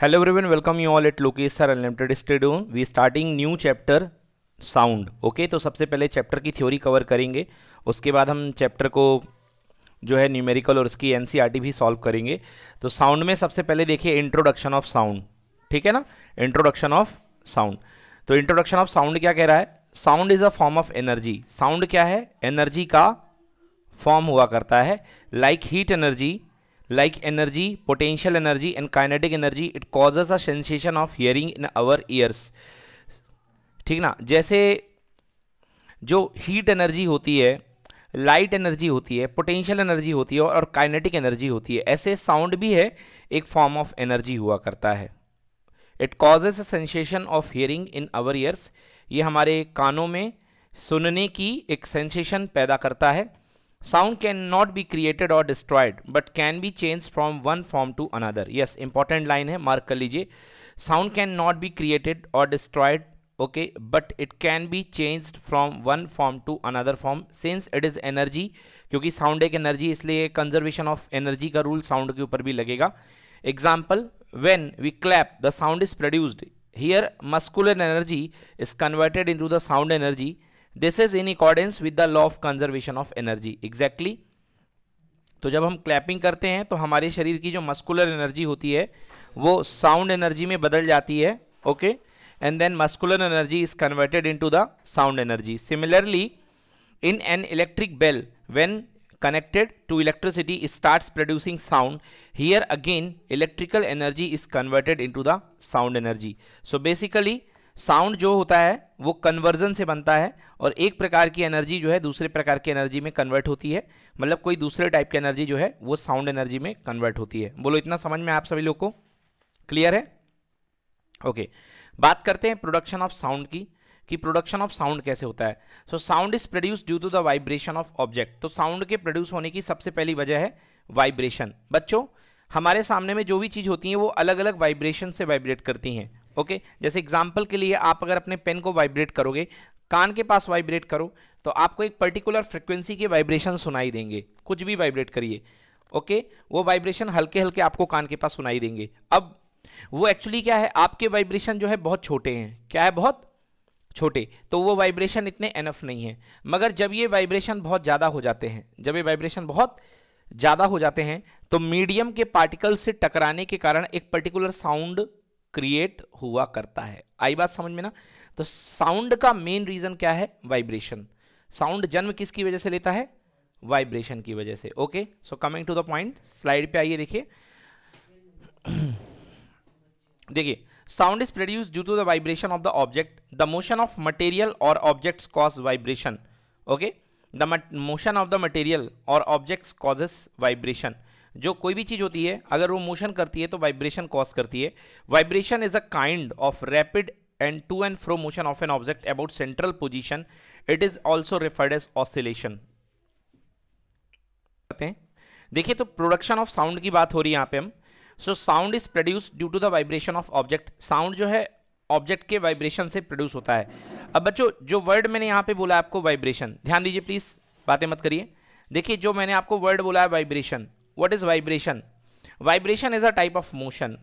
Hello everyone welcome you all it lokesh unlimited unlimited we starting new chapter sound okay तो सबसे पहले chapter की theory cover करेंगे उसके बाद हम चैप्टर को जो है न्यूमेरिकल और उसकी एनसीईआरटी e भी सॉल्व करेंगे तो साउंड में सबसे पहले देखिए इंट्रोडक्शन ऑफ साउंड ठीक है ना इंट्रोडक्शन ऑफ साउंड तो इंट्रोडक्शन ऑफ साउंड क्या कह रहा है sound is a form of energy sound क्या है एनर्जी का फॉर्म हुआ करता है like heat energy like energy potential energy and kinetic energy it causes a sensation of hearing in our ears ठीक ना जैसे जो हीट एनर्जी होती है लाइट एनर्जी होती है पोटेंशियल एनर्जी होती है और काइनेटिक एनर्जी होती है ऐसे साउंड भी है एक फॉर्म ऑफ एनर्जी हुआ करता है it causes a sensation of hearing in our ears ये हमारे कानों में सुनने की एक सेंसेशन पैदा करता है sound can not be created or destroyed but can be change from one form to another yes important line है मार्क कर लीजिए sound can not be created or destroyed okay but it can be change from one form to another form since it is energy क्योंकि sound एक energy इसलिए conservation of energy का rule sound के ऊपर भी लगेगा example when we clap the sound is produced here muscular energy is converted into the sound energy this is in accordance with the law of conservation of energy exactly तो जब हम clapping करते हैं तो हमारे शरीर की जो मस्कुलर एनर्जी होती है वो साउंड एनर्जी में बदल जाती है okay and then muscular energy is converted to the sound energy similarly in an electric bell when connected to electricity start producing sound here again electrical energy is converted into the sound energy so basically sound जो होता है वो conversion से बनता है और एक प्रकार की एनर्जी जो है दूसरे प्रकार की एनर्जी में कन्वर्ट होती है मतलब कोई दूसरे टाइप की एनर्जी जो है वो साउंड एनर्जी में कन्वर्ट होती है बोलो इतना समझ में आप सभी लोग को क्लियर है ओके बात करते हैं प्रोडक्शन ऑफ साउंड की कि प्रोडक्शन ऑफ साउंड कैसे होता है so sound is produce due to the vibration of object तो साउंड के प्रोड्यूस होने की सबसे पहली वजह है वाइब्रेशन बच्चों हमारे सामने में जो भी चीज़ होती है वो अलग अलग वाइब्रेशन से वाइब्रेट करती हैं ओके जैसे एग्जाम्पल के लिए आप अगर अपने पेन को वाइब्रेट करोगे कान के पास वाइब्रेट करो तो आपको एक पर्टिकुलर फ्रिक्वेंसी के वाइब्रेशन सुनाई देंगे कुछ भी वाइब्रेट करिए ओके वो वाइब्रेशन हल्के हल्के आपको कान के पास सुनाई देंगे अब वो एक्चुअली क्या है आपके वाइब्रेशन जो है बहुत छोटे हैं क्या है बहुत छोटे तो वो वाइब्रेशन इतने एनफ नहीं है मगर जब ये वाइब्रेशन बहुत ज़्यादा हो जाते हैं जब ये वाइब्रेशन बहुत ज़्यादा हो जाते हैं तो मीडियम के पार्टिकल से टकराने के कारण एक पर्टिकुलर साउंड क्रिएट हुआ करता है आई बात समझ में ना तो साउंड का मेन रीजन क्या है वाइब्रेशन साउंड जन्म किसकी वजह से लेता है वाइब्रेशन की वजह से okay so coming to the point slide पे आइए देखिए देखिए sound is produce due to the vibration of the object the motion of material or objects cause vibration okay the motion of the material or objects causes vibration जो कोई भी चीज़ होती है अगर वो मोशन करती है तो वाइब्रेशन कॉज करती है vibration is a kind of rapid and to and fro motion of an object about central position it is also referred as oscillation हैं देखिए तो प्रोडक्शन ऑफ साउंड की बात हो रही है यहाँ पे हम so sound is produce due to the vibration of object sound जो है ऑब्जेक्ट के वाइब्रेशन से प्रोड्यूस होता है अब बच्चों जो वर्ड मैंने यहाँ पे बोला आपको वाइब्रेशन ध्यान दीजिए प्लीज़ बातें मत करिए देखिए जो मैंने आपको वर्ड बोला है vibration what is vibration vibration is a type of motion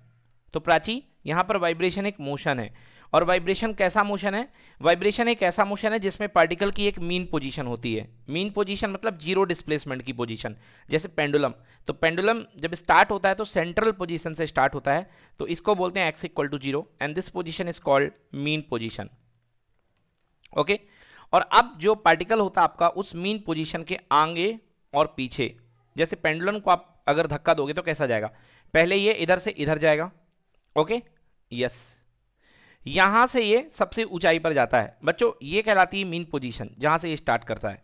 तो प्राची यहाँ पर वाइब्रेशन एक मोशन है और वाइब्रेशन कैसा मोशन है वाइब्रेशन एक ऐसा मोशन है जिसमें पार्टिकल की एक मीन पोजीशन होती है मीन पोजीशन मतलब जीरो डिस्प्लेसमेंट की पोजीशन जैसे पेंडुलम तो पेंडुलम जब स्टार्ट होता है तो सेंट्रल पोजीशन से स्टार्ट होता है तो इसको बोलते हैं X equal to zero and this position is called mean position okay और अब जो पार्टिकल होता है आपका उस मीन पोजिशन के आगे और पीछे जैसे पेंडुलम को आप अगर धक्का दोगे तो कैसा जाएगा पहले ये इधर से इधर जाएगा ओके यस यहां से ये सबसे ऊंचाई पर जाता है बच्चों ये कहलाती है मीन पोजीशन जहां से ये स्टार्ट करता है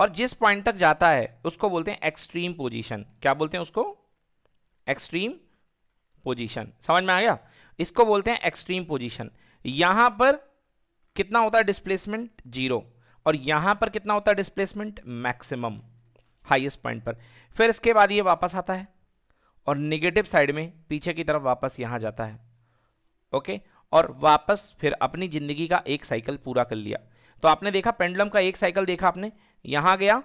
और जिस पॉइंट तक जाता है उसको बोलते हैं एक्सट्रीम पोजीशन क्या बोलते हैं उसको एक्सट्रीम पोजीशन समझ में आ गया इसको बोलते हैं एक्सट्रीम पोजीशन यहां पर कितना होता है डिस्प्लेसमेंट जीरो और यहां पर कितना होता है डिस्प्लेसमेंट मैक्सिमम हाइएस्ट पॉइंट पर फिर इसके बाद ये वापस आता है और निगेटिव साइड में पीछे की तरफ वापस यहां जाता है ओके और वापस फिर अपनी ज़िंदगी का एक साइकिल पूरा कर लिया तो आपने देखा पेंडुलम का एक साइकिल देखा आपने यहां गया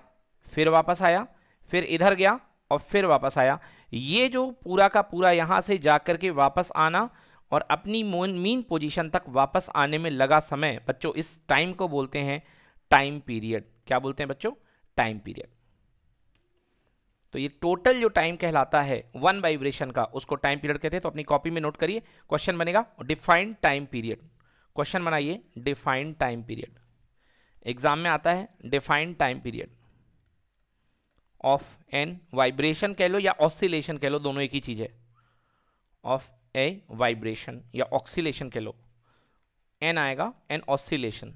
फिर वापस आया फिर इधर गया और फिर वापस आया ये जो पूरा का पूरा यहां से जाकर के वापस आना और अपनी मीन पोजीशन तक वापस आने में लगा समय बच्चों इस टाइम को बोलते हैं टाइम पीरियड क्या बोलते हैं बच्चों टाइम पीरियड तो ये टोटल जो टाइम कहलाता है वन वाइब्रेशन का उसको टाइम पीरियड कहते हैं तो अपनी कॉपी में नोट करिए क्वेश्चन बनेगा डिफाइंड टाइम पीरियड क्वेश्चन बनाइए डिफाइंड टाइम पीरियड एग्जाम में आता है defined time period of an vibration कह लो या ऑक्सीलेशन कह लो दोनों एक ही चीज़ है ऑफ ए वाइब्रेशन या ऑक्सीलेशन कह लो एन आएगा an oscillation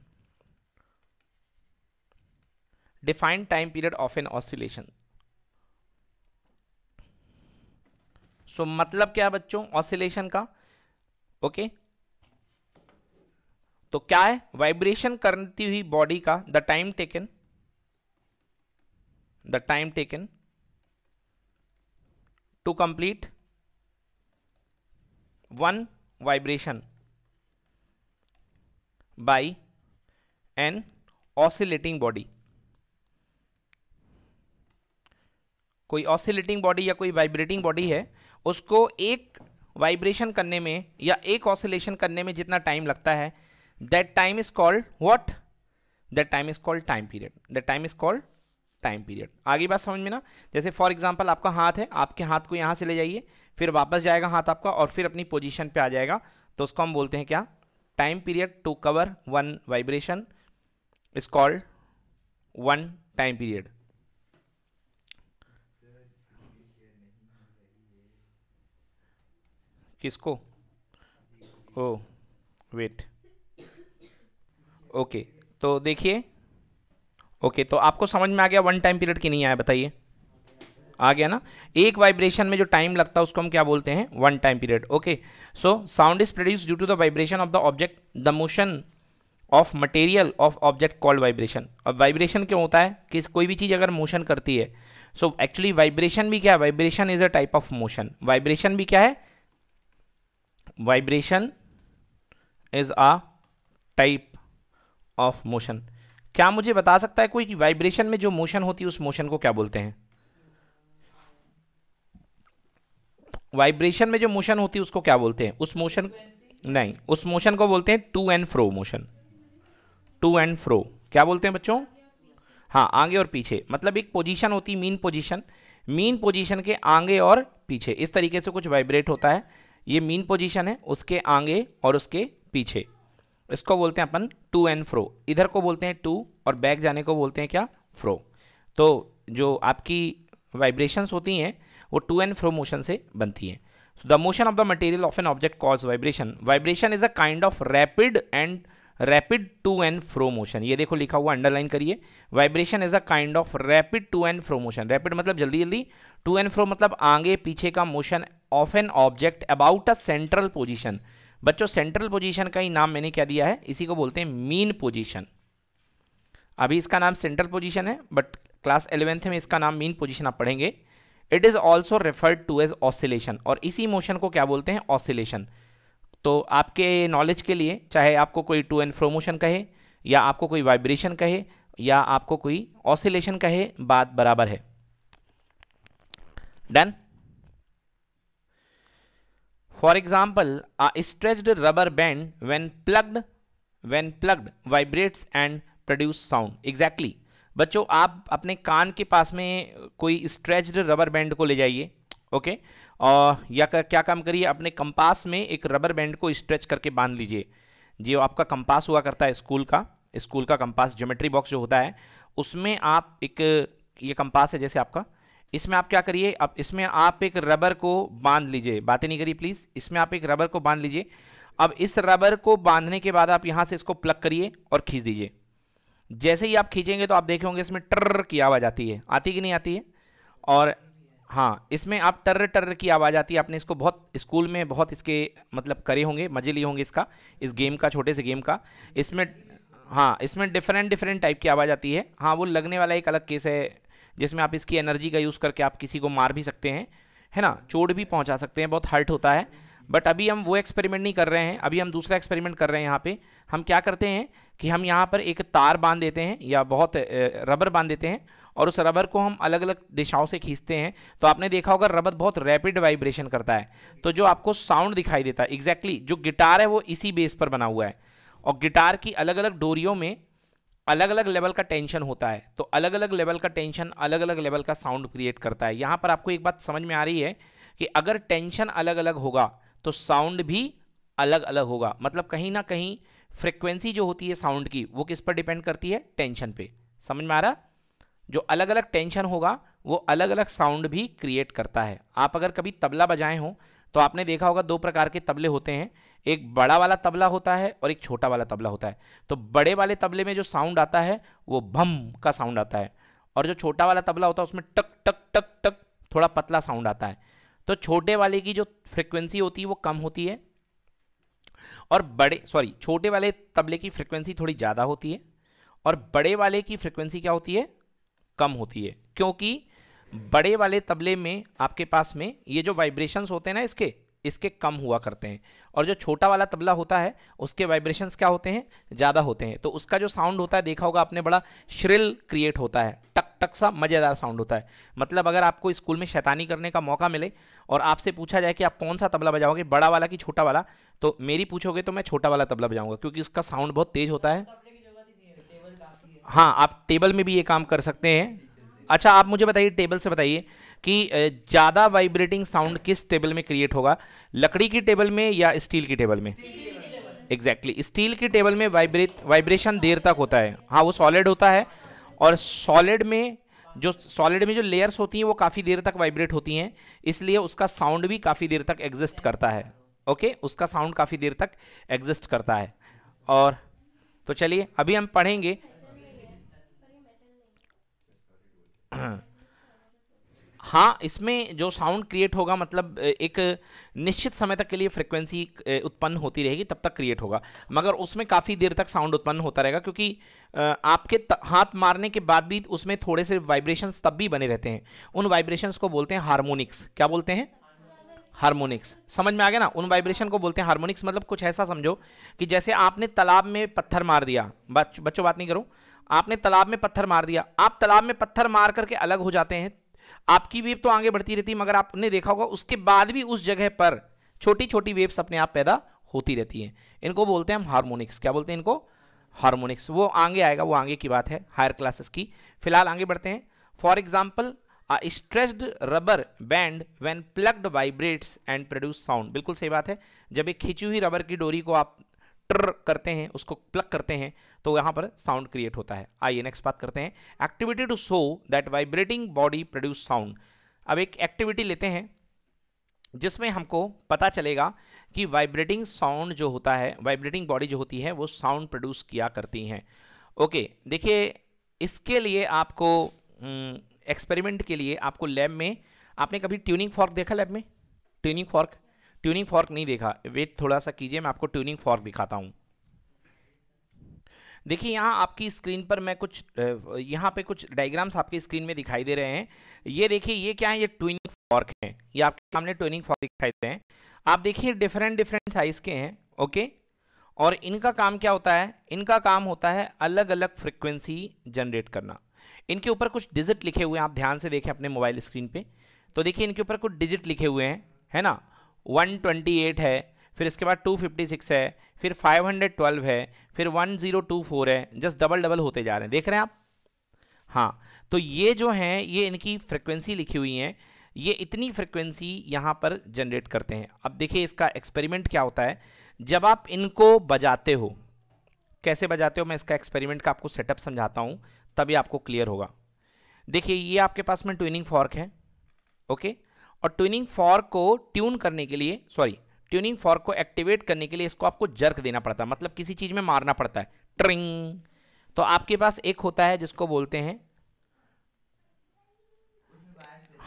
defined time period of an oscillation so so, मतलब क्या है बच्चों ऑसिलेशन का ओके okay? तो क्या है वाइब्रेशन करती हुई बॉडी का the time taken the time taken to complete one vibration by an oscillating body कोई ऑसिलेटिंग बॉडी या कोई वाइब्रेटिंग बॉडी है उसको एक वाइब्रेशन करने में या एक ऑसिलेशन करने में जितना टाइम लगता है that time is called what that time is called time period that time is called time period आगे बात समझ में ना जैसे फॉर एग्जाम्पल आपका हाथ है आपके हाथ को यहाँ से ले जाइए फिर वापस जाएगा हाथ आपका और फिर अपनी पोजिशन पर आ जाएगा तो उसको हम बोलते हैं क्या time period to cover one vibration is called one time period किसको ओ वेट ओके तो देखिए ओके तो आपको समझ में आ गया वन टाइम पीरियड की नहीं आया बताइए आ गया ना एक वाइब्रेशन में जो टाइम लगता है उसको हम क्या बोलते हैं one time period okay so sound is produce due to the vibration of the object the motion of material of object called vibration अब वाइब्रेशन क्यों होता है कि कोई भी चीज़ अगर मोशन करती है सो एक्चुअली वाइब्रेशन भी क्या है vibration is a type of motion vibration भी क्या है vibration is a type of motion क्या मुझे बता सकता है कोई कि वाइब्रेशन में जो मोशन होती है उस मोशन को क्या बोलते हैं वाइब्रेशन में जो मोशन होती है उसको क्या बोलते हैं उस मोशन नहीं उस मोशन को बोलते हैं to and fro motion to and fro क्या बोलते हैं बच्चों हाँ आगे और पीछे मतलब एक पोजीशन होती मीन पोजीशन मीन पोजीशन के आगे और पीछे इस तरीके से कुछ वाइब्रेट होता है ये मीन पोजीशन है उसके आगे और उसके पीछे इसको बोलते हैं अपन टू एंड फ्रो इधर को बोलते हैं टू और बैक जाने को बोलते हैं क्या फ्रो तो जो आपकी वाइब्रेशंस होती हैं वो टू एंड फ्रो मोशन से बनती हैं the motion of the material of an object cause vibration vibration is a kind of rapid and rapid to and fro motion ये देखो लिखा हुआ अंडरलाइन करिए vibration is a kind of rapid to and fro motion rapid मतलब जल्दी जल्दी to and फ्रो मतलब आगे पीछे का motion of an object about a central position बच्चों सेंट्रल पोजिशन का ही नाम मैंने क्या दिया है इसी को बोलते हैं मीन पोजिशन अभी इसका नाम सेंट्रल पोजिशन है बट क्लास एलेवेंथ में इसका नाम मीन पोजिशन आप पढ़ेंगे it is also referred to as oscillation और इसी मोशन को क्या बोलते हैं ऑसिलेशन तो आपके नॉलेज के लिए चाहे आपको कोई टू एंड फ्रो मोशन कहे या आपको कोई वाइब्रेशन कहे या आपको कोई ऑसिलेशन कहे बात बराबर है done for example a stretched rubber band when plucked when plucked vibrates and produce sound exactly बच्चों आप अपने कान के पास में कोई स्ट्रेच्ड रबर बैंड को ले जाइए ओके okay? और या कर, क्या काम करिए अपने कंपास में एक रबर बैंड को स्ट्रेच करके बांध लीजिए जो आपका कंपास हुआ करता है स्कूल का स्कूल का कंपास ज्योमेट्री बॉक्स जो होता है उसमें आप एक ये कंपास है जैसे आपका इसमें आप क्या करिए अब इसमें आप एक रबर को बांध लीजिए बातें नहीं करिए प्लीज़ इसमें आप एक रबर को बांध लीजिए अब इस रबर को बांधने के बाद आप यहाँ से इसको प्लग करिए और खींच दीजिए जैसे ही आप खींचेंगे तो आप देखे होंगे इसमें टर्र की आवाज़ आती है आती कि नहीं आती है और हाँ इसमें आप टर्र टर्र की आवाज़ आती है आपने इसको बहुत स्कूल में बहुत इसके मतलब करे होंगे मज़े लिए होंगे इसका इस गेम का छोटे से गेम का इसमें हाँ इसमें डिफरेंट डिफरेंट टाइप की आवाज़ आती है हाँ वो लगने वाला एक अलग केस है जिसमें आप इसकी एनर्जी का यूज़ करके आप किसी को मार भी सकते हैं है ना चोट भी पहुंचा सकते हैं बहुत हर्ट होता है बट अभी हम वो एक्सपेरिमेंट नहीं कर रहे हैं अभी हम दूसरा एक्सपेरिमेंट कर रहे हैं यहाँ पे हम क्या करते हैं कि हम यहाँ पर एक तार बांध देते हैं या बहुत रबर बांध देते हैं और उस रबर को हम अलग अलग दिशाओं से खींचते हैं तो आपने देखा होगा रबर बहुत रैपिड वाइब्रेशन करता है तो जो आपको साउंड दिखाई देता है एग्जैक्टली exactly, जो गिटार है वो इसी बेस पर बना हुआ है और गिटार की अलग अलग डोरियों में अलग अलग लेवल का टेंशन होता है तो अलग अलग लेवल का टेंशन अलग अलग लेवल का साउंड क्रिएट करता है यहाँ पर आपको एक बात समझ में आ रही है कि अगर टेंशन अलग अलग होगा तो साउंड भी अलग अलग होगा मतलब कहीं ना कहीं फ्रिक्वेंसी जो होती है साउंड की वो किस पर डिपेंड करती है टेंशन पे समझ में आ रहा जो अलग अलग टेंशन होगा वो अलग अलग साउंड भी क्रिएट करता है आप अगर कभी तबला बजाए हो तो आपने देखा होगा दो प्रकार के तबले होते हैं एक बड़ा वाला तबला होता है और एक छोटा वाला तबला होता है तो बड़े वाले तबले में जो साउंड आता है वो भम का साउंड आता है और जो छोटा वाला तबला होता है उसमें टक टक टक टक थोड़ा पतला साउंड आता है तो छोटे वाले की जो फ्रिक्वेंसी होती है वो कम होती है और बड़े सॉरी छोटे वाले तबले की फ्रिक्वेंसी थोड़ी ज़्यादा होती है और बड़े वाले की फ्रिक्वेंसी क्या होती है कम होती है क्योंकि बड़े वाले तबले में आपके पास में ये जो वाइब्रेशंस होते हैं ना इसके इसके कम हुआ करते हैं और जो छोटा वाला तबला होता है उसके वाइब्रेशंस क्या होते हैं ज़्यादा होते हैं तो उसका जो साउंड होता है देखा होगा आपने बड़ा श्रिल क्रिएट होता है टक टक सा मज़ेदार साउंड होता है मतलब अगर आपको स्कूल में शैतानी करने का मौका मिले और आपसे पूछा जाए कि आप कौन सा तबला बजाओगे बड़ा वाला कि छोटा वाला तो मेरी पूछोगे तो मैं छोटा वाला तबला बजाऊंगा क्योंकि उसका साउंड बहुत तेज़ होता है हाँ आप टेबल में भी ये काम कर सकते हैं अच्छा आप मुझे बताइए टेबल से बताइए कि ज़्यादा वाइब्रेटिंग साउंड किस टेबल में क्रिएट होगा लकड़ी की टेबल में या स्टील की टेबल में एग्जैक्टली स्टील की टेबल में वाइब्रेट वाइब्रेशन देर तक होता है हाँ वो सॉलिड होता है और सॉलिड में जो सॉलिड में जो लेयर्स होती हैं वो काफ़ी देर तक वाइब्रेट होती हैं इसलिए उसका साउंड भी काफ़ी देर तक एग्जिस्ट करता है ओके उसका साउंड काफ़ी देर तक एग्जिस्ट करता है और तो चलिए अभी हम पढ़ेंगे हाँ इसमें जो साउंड क्रिएट होगा मतलब एक निश्चित समय तक के लिए फ्रिक्वेंसी उत्पन्न होती रहेगी तब तक क्रिएट होगा मगर उसमें काफ़ी देर तक साउंड उत्पन्न होता रहेगा क्योंकि आपके हाथ मारने के बाद भी उसमें थोड़े से वाइब्रेशंस तब भी बने रहते हैं उन वाइब्रेशंस को बोलते हैं हारमोनिक्स क्या बोलते हैं हारमोनिक्स समझ में आ गया ना उन वाइब्रेशन को बोलते हैं हारमोनिक्स मतलब कुछ ऐसा समझो कि जैसे आपने तालाब में पत्थर मार दिया बच्चों बात नहीं करो आपने तालाब में पत्थर मार दिया आप तालाब में पत्थर मार करके अलग हो जाते हैं आपकी वेब तो आगे बढ़ती रहती है मगर आपने देखा होगा उसके बाद भी उस जगह पर छोटी छोटी वेव्स अपने आप पैदा होती रहती हैं इनको बोलते हैं हम हारमोनिक्स क्या बोलते हैं इनको हार्मोनिक्स वो आगे आएगा वो आगे की बात है हायर क्लासेस की फिलहाल आगे बढ़ते हैं for example stretched rubber band when plucked vibrates and produce sound बिल्कुल सही बात है जब एक खिंची हुई रबर की डोरी को आप ट्र करते हैं उसको प्लग करते हैं तो यहाँ पर साउंड क्रिएट होता है आइए नेक्स्ट बात करते हैं activity to show that vibrating body produce sound अब एक एक्टिविटी लेते हैं जिसमें हमको पता चलेगा कि वाइब्रेटिंग साउंड जो होता है वाइब्रेटिंग बॉडी जो होती है वो साउंड प्रोड्यूस किया करती हैं ओके देखिए इसके लिए आपको एक्सपेरिमेंट हम्म, के लिए आपको लैब में आपने कभी ट्यूनिंग फॉर्क देखा लैब में ट्यूनिंग फॉर्क ट्यूनिंग फॉर्क नहीं देखा वेट थोड़ा सा कीजिए मैं आपको ट्यूनिंग फॉर्क दिखाता हूँ देखिए यहाँ आपकी स्क्रीन पर मैं कुछ यहाँ पे कुछ डायग्राम्स आपकी स्क्रीन में दिखाई दे रहे हैं ये देखिए ये क्या है ये ट्विनिंग फॉर्क है ये आपके सामने ट्विनिंग फॉर्क दिखाई दे हैं आप देखिए डिफरेंट डिफरेंट साइज़ के हैं ओके और इनका काम क्या होता है इनका काम होता है अलग अलग फ्रिक्वेंसी जनरेट करना इनके ऊपर कुछ डिजिट लिखे हुए हैं आप ध्यान से देखें अपने मोबाइल स्क्रीन पर तो देखिए इनके ऊपर कुछ डिजिट लिखे हुए हैं है ना 128 है फिर इसके बाद 256 है फिर 512 है फिर 1024 है जस्ट डबल डबल होते जा रहे हैं देख रहे हैं आप हाँ तो ये जो हैं ये इनकी फ्रिक्वेंसी लिखी हुई हैं ये इतनी फ्रिक्वेंसी यहाँ पर जनरेट करते हैं अब देखिए इसका एक्सपेरिमेंट क्या होता है जब आप इनको बजाते हो कैसे बजाते हो मैं इसका एक्सपेरिमेंट का आपको सेटअप समझाता हूँ तभी आपको क्लियर होगा देखिए ये आपके पास में ट्विनिंग फॉर्क है ओके okay? और ट्यूनिंग फॉर्क को ट्यून करने के लिए सॉरी ट्यूनिंग फॉर्क को एक्टिवेट करने के लिए इसको आपको जर्क देना पड़ता है मतलब किसी चीज़ में मारना पड़ता है ट्रिंग तो आपके पास एक होता है जिसको बोलते हैं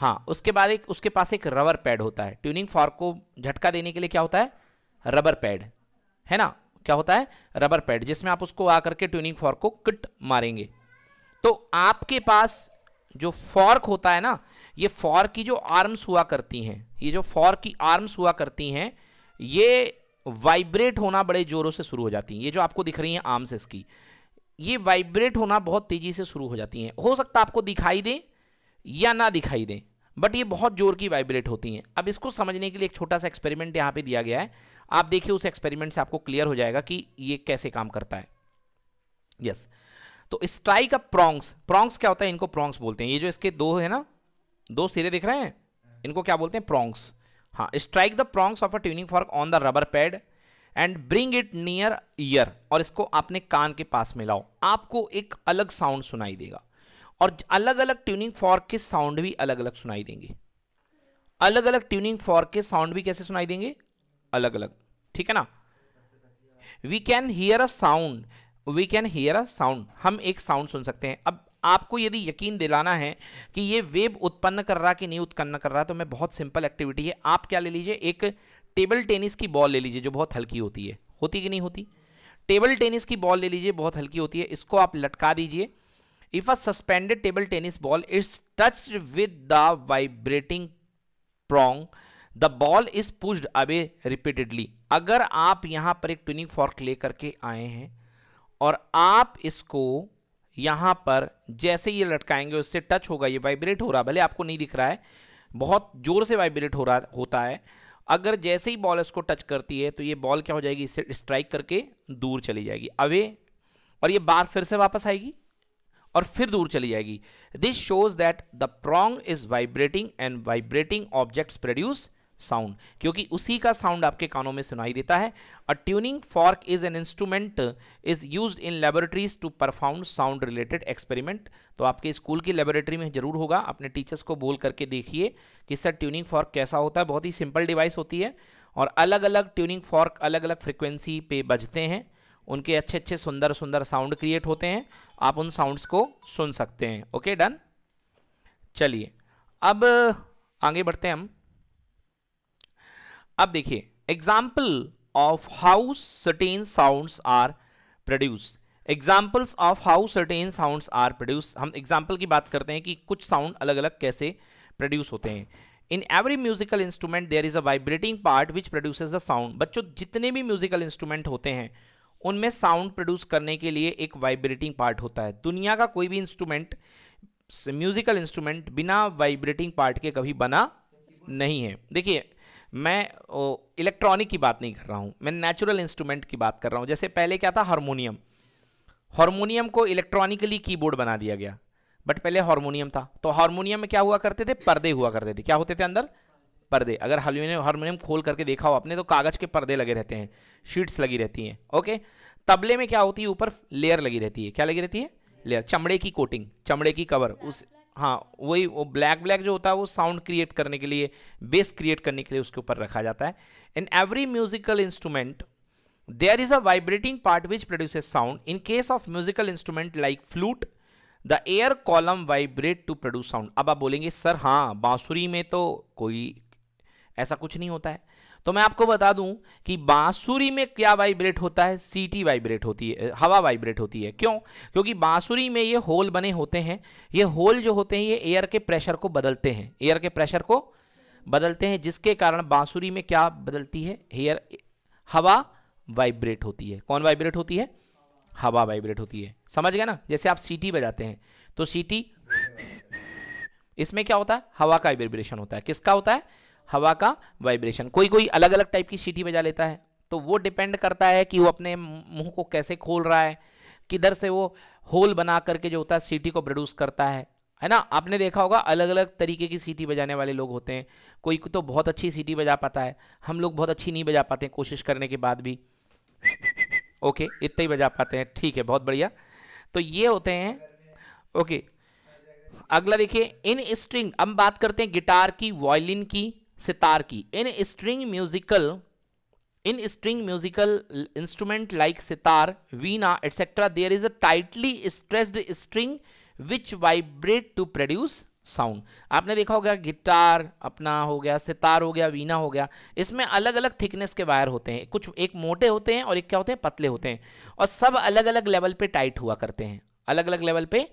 हाँ उसके बाद एक उसके पास एक रबर पैड होता है ट्यूनिंग फॉर्क को झटका देने के लिए क्या होता है रबर पैड है ना क्या होता है रबर पैड जिसमें आप उसको आकर के ट्यूनिंग फॉर्क को किट मारेंगे तो आपके पास जो फॉर्क होता है ना ये फॉर की जो आर्म्स हुआ करती हैं ये जो फॉर की आर्म्स हुआ करती हैं ये वाइब्रेट होना बड़े जोरों से शुरू हो जाती हैं ये जो आपको दिख रही हैं आर्म्स इसकी ये वाइब्रेट होना बहुत तेज़ी से शुरू हो जाती हैं हो सकता आपको दिखाई दें या ना दिखाई दें बट ये बहुत जोर की वाइब्रेट होती हैं अब इसको समझने के लिए एक छोटा सा एक्सपेरिमेंट यहाँ पे दिया गया है आप देखिए उस एक्सपेरिमेंट से आपको क्लियर हो जाएगा कि ये कैसे काम करता है यस yes. तो स्ट्राइक ऑफ प्रोंग्स प्रोंग्स क्या होता है इनको प्रोंग्स बोलते हैं ये जो इसके दो है ना दो सिरे दिख रहे हैं इनको क्या बोलते हैं प्रोंग्स हाँ strike the prongs of a tuning fork on the rubber pad and bring it near ear और इसको आपने कान के पास में लाओ आपको एक अलग साउंड सुनाई देगा और अलग अलग ट्यूनिंग फॉर्क के साउंड भी अलग अलग सुनाई देंगे अलग अलग ट्यूनिंग फॉर्क के साउंड भी कैसे सुनाई देंगे अलग अलग ठीक है ना we can hear a sound we can hear a sound हम एक साउंड सुन सकते हैं अब आपको यदि यकीन दिलाना है कि ये वेब उत्पन्न कर रहा कि नहीं उत्पन्न कर रहा तो मैं बहुत सिंपल एक्टिविटी है आप क्या ले लीजिए एक टेबल टेनिस की बॉल ले लीजिए जो बहुत हल्की होती है होती कि नहीं होती टेबल टेनिस की बॉल ले लीजिए बहुत हल्की होती है इसको आप लटका दीजिए if a suspended table tennis ball is touch with the vibrating prong the ball is pushed away repeatedly अगर आप यहां पर एक ट्विनिंग फॉर्क लेकर के आए हैं और आप इसको यहां पर जैसे ये लटकाएंगे उससे टच होगा ये वाइब्रेट हो रहा भले आपको नहीं दिख रहा है बहुत ज़ोर से वाइब्रेट हो रहा होता है अगर जैसे ही बॉल इसको टच करती है तो ये बॉल क्या हो जाएगी इससे स्ट्राइक करके दूर चली जाएगी अवे और ये बार फिर से वापस आएगी और फिर दूर चली जाएगी this shows that the prong is vibrating and vibrating objects produce sound क्योंकि उसी का साउंड आपके कानों में सुनाई देता है a tuning fork is an instrument is use in laboratories to perform sound related experiment तो आपके स्कूल की लेबोरेटरी में जरूर होगा अपने टीचर्स को बोल करके देखिए कि सर ट्यूनिंग फॉर्क कैसा होता है बहुत ही सिंपल डिवाइस होती है और अलग अलग ट्यूनिंग फॉर्क अलग अलग फ्रिक्वेंसी पे बजते हैं उनके अच्छे अच्छे सुंदर सुंदर साउंड क्रिएट होते हैं आप उन साउंड्स को सुन सकते हैं ओके डन चलिए अब आगे बढ़ते हैं हम अब देखिए example of how certain sounds are produce examples of how certain sounds are produce हम एग्जाम्पल की बात करते हैं कि कुछ साउंड अलग अलग कैसे प्रोड्यूस होते हैं in every musical instrument there is a vibrating part which produces the sound बच्चों जितने भी म्यूजिकल इंस्ट्रूमेंट होते हैं उनमें साउंड प्रोड्यूस करने के लिए एक वाइब्रेटिंग पार्ट होता है दुनिया का कोई भी इंस्ट्रूमेंट म्यूजिकल इंस्ट्रूमेंट बिना वाइब्रेटिंग पार्ट के कभी बना नहीं है देखिए मैं इलेक्ट्रॉनिक की बात नहीं कर रहा हूँ मैं नेचुरल इंस्ट्रूमेंट की बात कर रहा हूँ जैसे पहले क्या था हारमोनियम हारमोनियम को इलेक्ट्रॉनिकली कीबोर्ड बना दिया गया बट पहले हारमोनियम था तो हारमोनियम में क्या हुआ करते थे पर्दे हुआ करते थे क्या होते थे अंदर पर्दे अगर हारमोनियम हारमोनियम खोल करके देखा हो आपने तो कागज़ के पर्दे लगे रहते हैं शीट्स लगी रहती हैं ओके तबले में क्या होती है ऊपर लेयर लगी रहती है क्या लगी रहती है लेयर चमड़े की कोटिंग चमड़े की कवर उस हाँ वही वो ब्लैक ब्लैक जो होता है वो साउंड क्रिएट करने के लिए बेस क्रिएट करने के लिए उसके ऊपर रखा जाता है in every musical instrument there is a vibrating part which produces sound in case of musical instrument like flute the air column vibrate to produce sound अब आप बोलेंगे सर हाँ बांसुरी में तो कोई ऐसा कुछ नहीं होता है तो मैं आपको बता दूं कि बांसुरी में क्या वाइब्रेट होता है सीटी वाइब्रेट होती है हवा वाइब्रेट होती है क्यों क्योंकि बांसुरी में ये होल बने होते हैं ये होल जो होते हैं ये एयर के प्रेशर को बदलते हैं एयर के प्रेशर को बदलते हैं जिसके कारण बांसुरी में क्या बदलती है एयर हवा वाइब्रेट होती है कौन वाइब्रेट होती है हवा वाइब्रेट होती है समझ गए ना जैसे आप सीटी बजाते हैं तो सीटी इसमें क्या होता है हवा का वाइब्रेशन होता है किसका होता है हवा का वाइब्रेशन कोई कोई अलग अलग टाइप की सीटी बजा लेता है तो वो डिपेंड करता है कि वो अपने मुंह को कैसे खोल रहा है किधर से वो होल बना करके जो होता है सीटी को प्रोड्यूस करता है है ना आपने देखा होगा अलग अलग तरीके की सीटी बजाने वाले लोग होते हैं कोई तो बहुत अच्छी सीटी बजा पाता है हम लोग बहुत अच्छी नहीं बजा पाते कोशिश करने के बाद भी ओके इतना ही बजा पाते हैं ठीक है बहुत बढ़िया तो ये होते हैं ओके अगला देखिए इन स्ट्रिंग हम बात करते हैं गिटार की वॉयलिन की सितार की in string musical in string musical instrument like sitar veena etcetera there is a tightly stressed string which vibrate to produce sound आपने देखा होगा गिटार अपना हो गया सितार हो गया वीना हो गया इसमें अलग अलग थिकनेस के वायर होते हैं कुछ एक मोटे होते हैं और एक क्या होते हैं पतले होते हैं और सब अलग अलग लेवल पे टाइट हुआ करते हैं अलग अलग लेवल पे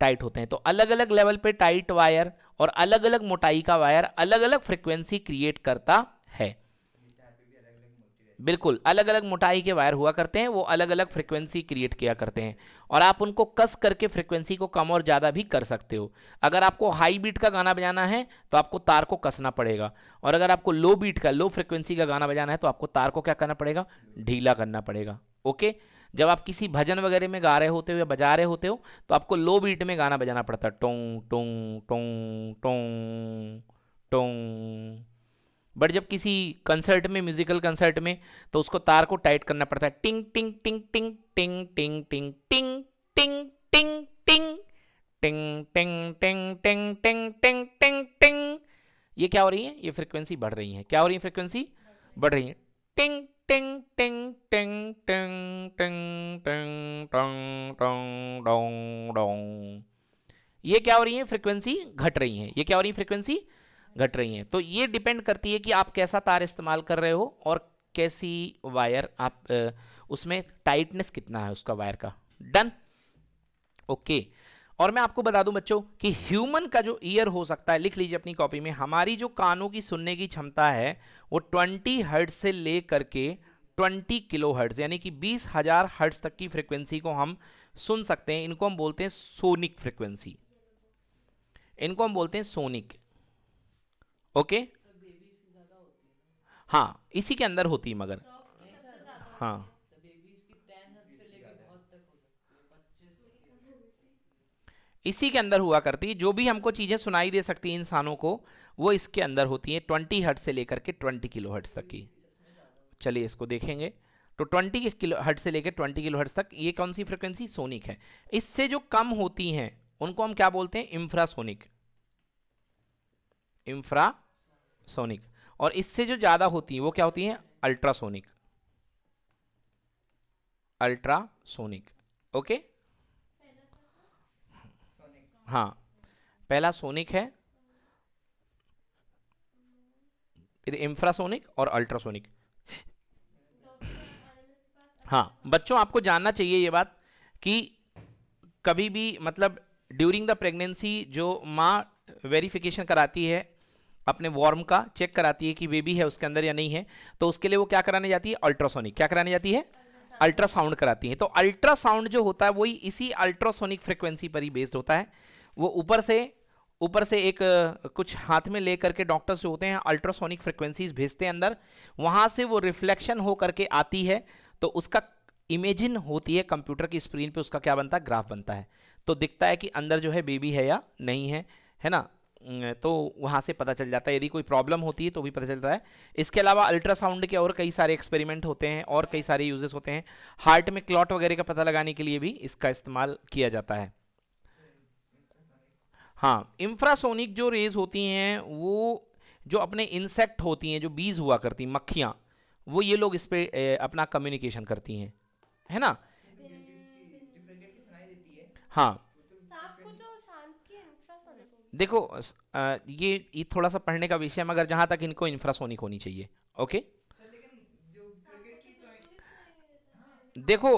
टाइट होते हैं तो अलग अलग लेवल पे टाइट वायर और अलग अलग मोटाई का वायर अलग अलग फ्रिक्वेंसी क्रिएट करता है बिल्कुल अलग अलग मोटाई के वायर हुआ करते हैं वो अलग अलग फ्रिक्वेंसी क्रिएट किया करते हैं और आप उनको कस करके फ्रिक्वेंसी को कम और ज़्यादा भी कर सकते हो अगर आपको हाई बीट का गाना बजाना है तो आपको तार को कसना पड़ेगा और अगर आपको लो बीट का लो फ्रिक्वेंसी का गाना बजाना है तो आपको तार को क्या करना पड़ेगा ढीला करना पड़ेगा ओके जब आप किसी भजन वगैरह में गा रहे होते हो या बजा रहे होते हो तो आपको लो बीट में गाना बजाना पड़ता है टों टों टों टों टों बट जब किसी कंसर्ट में म्यूजिकल कंसर्ट में तो उसको तार को टाइट करना पड़ता है टिंग टिंग टिंग टिंग टिंग टिंग टिंग टिंग टिंग टिंग टिंग टिंग टिंग टिंग टिंग टिंग टिंग टिंग टिंग ये क्या हो रही है ये फ्रिक्वेंसी बढ़ रही है क्या हो रही है फ्रिक्वेंसी बढ़ रही है टिंग Ding, ding, ding, ding, ding, ding, dong, dong, dong, dong. ये क्या हो रही है फ्रीक्वेंसी घट रही है ये क्या हो रही है फ्रीक्वेंसी घट रही है तो ये डिपेंड करती है कि आप कैसा तार इस्तेमाल कर रहे हो और कैसी वायर आप उसमें टाइटनेस कितना है उसका वायर का डन ओके okay. और मैं आपको बता दूं बच्चों कि ह्यूमन का जो ईयर हो सकता है लिख लीजिए अपनी कॉपी में हमारी जो कानों की सुनने की क्षमता है वो 20 हर्ट से ले करके 20 किलो हर्ट यानी कि बीस हजार हर्ट्स तक की फ्रीक्वेंसी को हम सुन सकते हैं इनको हम बोलते हैं सोनिक फ्रिक्वेंसी इनको हम बोलते हैं सोनिक ओके हाँ इसी के अंदर होती है मगर हाँ इसी के अंदर हुआ करती है जो भी हमको चीज़ें सुनाई दे सकती हैं इंसानों को वो इसके अंदर होती हैं ट्वेंटी हट से लेकर के ट्वेंटी किलो हट तक की चलिए इसको देखेंगे तो ट्वेंटी किलो हट से लेकर ट्वेंटी किलो हट तक ये कौन सी फ्रिक्वेंसी सोनिक है इससे जो कम होती हैं उनको हम क्या बोलते हैं इंफ्रासोनिक इंफ्रासोनिक और इससे जो ज़्यादा होती हैं वो क्या होती हैं अल्ट्रासोनिक अल्ट्रासोनिक ओके हाँ पहला सोनिक है इंफ्रासोनिक और अल्ट्रासोनिक हाँ बच्चों आपको जानना चाहिए ये बात कि कभी भी मतलब ड्यूरिंग द प्रेगनेंसी जो माँ वेरिफिकेशन कराती है अपने वॉर्म का चेक कराती है कि बेबी है उसके अंदर या नहीं है तो उसके लिए वो क्या कराने जाती है अल्ट्रासोनिक क्या कराने जाती है अल्ट्रासाउंड कराती है तो अल्ट्रासाउंड जो होता है वही इसी अल्ट्रासोनिक फ्रिक्वेंसी पर ही बेस्ड होता है वो ऊपर से ऊपर से एक कुछ हाथ में लेकर के डॉक्टर्स जो होते हैं अल्ट्रासोनिक फ्रिक्वेंसीज भेजते हैं अंदर वहाँ से वो रिफ्लेक्शन हो करके आती है तो उसका इमेजिन होती है कंप्यूटर की स्क्रीन पे उसका क्या बनता है ग्राफ बनता है तो दिखता है कि अंदर जो है बेबी है या नहीं है है ना तो वहाँ से पता चल जाता है यदि कोई प्रॉब्लम होती है तो भी पता चलता है इसके अलावा अल्ट्रासाउंड के और कई सारे एक्सपेरिमेंट होते हैं और कई सारे यूजेस होते हैं हार्ट में क्लॉट वगैरह का पता लगाने के लिए भी इसका इस्तेमाल किया जाता है हाँ इंफ्रासोनिक जो रेज होती हैं वो जो अपने इंसेक्ट होती हैं जो बीज हुआ करती मक्खियाँ वो ये लोग इस पर अपना कम्युनिकेशन करती हैं है ना हाँ देखो ये थोड़ा सा पढ़ने का विषय है मगर जहाँ तक इनको इंफ्रासोनिक होनी चाहिए ओके देखो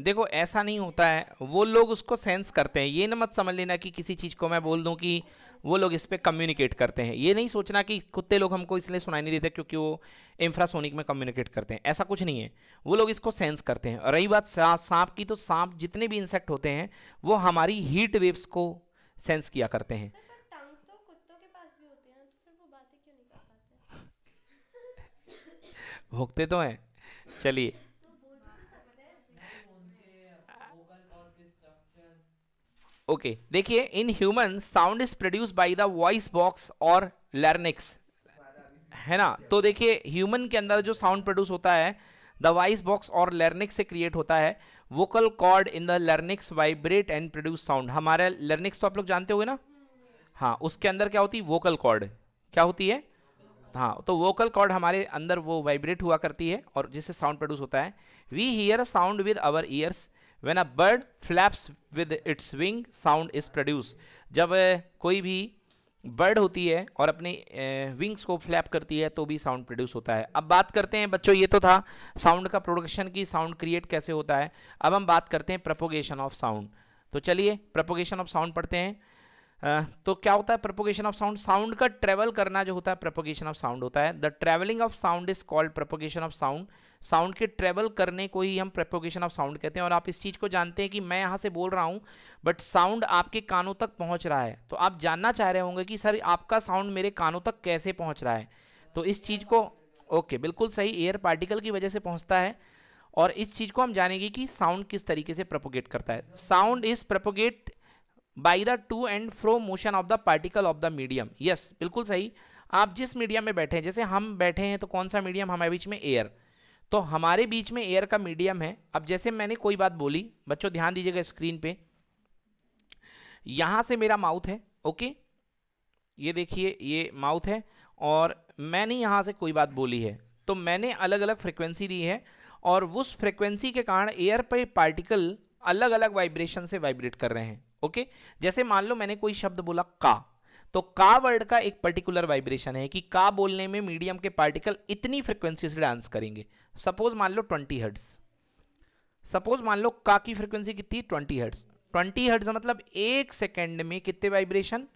देखो ऐसा नहीं होता है वो लोग उसको सेंस करते हैं ये ना मत समझ लेना कि किसी चीज़ को मैं बोल दूं कि वो लोग इस पर कम्युनिकेट करते हैं ये नहीं सोचना कि कुत्ते लोग हमको इसलिए सुनाई नहीं देते क्योंकि वो इंफ्रासोनिक में कम्युनिकेट करते हैं ऐसा कुछ नहीं है वो लोग इसको सेंस करते हैं और रही बात सांप की तो सांप जितने भी इंसेक्ट होते हैं वो हमारी हीट वेव्स को सेंस किया करते हैं तो भोगते तो, तो हैं चलिए ओके देखिए in human sound is produce by the voice box और लर्निक्स है ना तो देखिए ह्यूमन के अंदर जो साउंड प्रोड्यूस होता है द वॉइस बॉक्स और लर्निक्स से क्रिएट होता है vocal cord in the larynx vibrate and produce sound हमारे लर्निक्स तो आप लोग जानते हो ना हाँ उसके अंदर क्या होती है वोकल कॉर्ड क्या होती है हाँ तो वोकल कॉर्ड हमारे अंदर वो वाइब्रेट हुआ करती है और जिससे साउंड प्रोड्यूस होता है we hear sound with our ears when a bird flaps with its wing sound is produce जब कोई भी बर्ड होती है और अपने विंग्स को फ्लैप करती है तो भी साउंड प्रोड्यूस होता है अब बात करते हैं बच्चों ये तो था साउंड का प्रोडक्शन की साउंड क्रिएट कैसे होता है अब हम बात करते हैं प्रपोगेशन ऑफ साउंड तो चलिए प्रपोगेशन ऑफ साउंड पढ़ते हैं तो क्या होता है प्रपोगेशन ऑफ साउंड साउंड का ट्रेवल करना जो होता है प्रपोगेशन ऑफ साउंड होता है the travelling of sound is called propagation of sound sound के ट्रेवल करने को ही हम प्रपोगेशन ऑफ साउंड कहते हैं और आप इस चीज़ को जानते हैं कि मैं यहाँ से बोल रहा हूँ बट साउंड आपके कानों तक पहुँच रहा है तो आप जानना चाह रहे होंगे कि सर आपका साउंड मेरे कानों तक कैसे पहुँच रहा है तो इस चीज़ को ओके बिल्कुल सही एयर पार्टिकल की वजह से पहुँचता है और इस चीज़ को हम जानेंगे कि साउंड किस तरीके से प्रपोगेट करता है sound is propagate by the to and fro motion of the particle of the medium yes बिल्कुल सही आप जिस मीडियम में बैठे हैं जैसे हम बैठे हैं तो कौन सा मीडियम हमारे बीच में एयर तो हमारे बीच में एयर का मीडियम है अब जैसे मैंने कोई बात बोली बच्चों ध्यान दीजिएगा स्क्रीन पे यहाँ से मेरा माउथ है ओके ये देखिए ये माउथ है और मैंने यहाँ से कोई बात बोली है तो मैंने अलग अलग फ्रिक्वेंसी दी है और उस फ्रिक्वेंसी के कारण एयर पर पार्टिकल अलग अलग वाइब्रेशन से वाइब्रेट कर रहे हैं ओके जैसे मान लो मैंने कोई शब्द बोला का तो का वर्ड का एक पर्टिकुलर वाइब्रेशन है कि का बोलने में मीडियम के पार्टिकल इतनी फ्रिक्वेंसी से डांस करेंगे सपोज मान लो ट्वेंटी हर्ट्स सपोज मान लो का की फ्रिक्वेंसी कितनी ट्वेंटी हर्ट्स ट्वेंटी हर्ट्स मतलब एक सेकेंड में कितने vibration